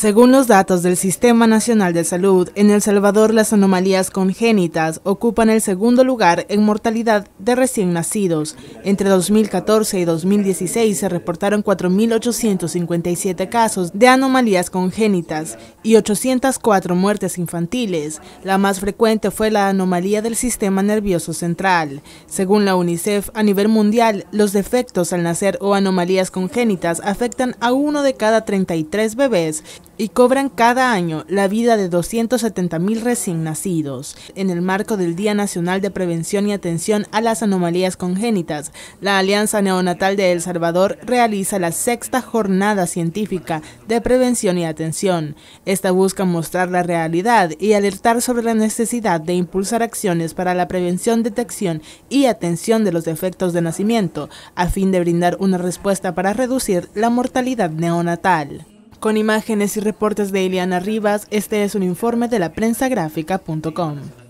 Según los datos del Sistema Nacional de Salud, en El Salvador las anomalías congénitas ocupan el segundo lugar en mortalidad de recién nacidos. Entre 2014 y 2016 se reportaron 4.857 casos de anomalías congénitas y 804 muertes infantiles. La más frecuente fue la anomalía del sistema nervioso central. Según la UNICEF, a nivel mundial, los defectos al nacer o anomalías congénitas afectan a uno de cada 33 bebés y cobran cada año la vida de 270.000 recién nacidos. En el marco del Día Nacional de Prevención y Atención a las Anomalías Congénitas, la Alianza Neonatal de El Salvador realiza la sexta jornada científica de prevención y atención. Esta busca mostrar la realidad y alertar sobre la necesidad de impulsar acciones para la prevención, detección y atención de los defectos de nacimiento, a fin de brindar una respuesta para reducir la mortalidad neonatal. Con imágenes y reportes de Ileana Rivas, este es un informe de la prensa gráfica.com.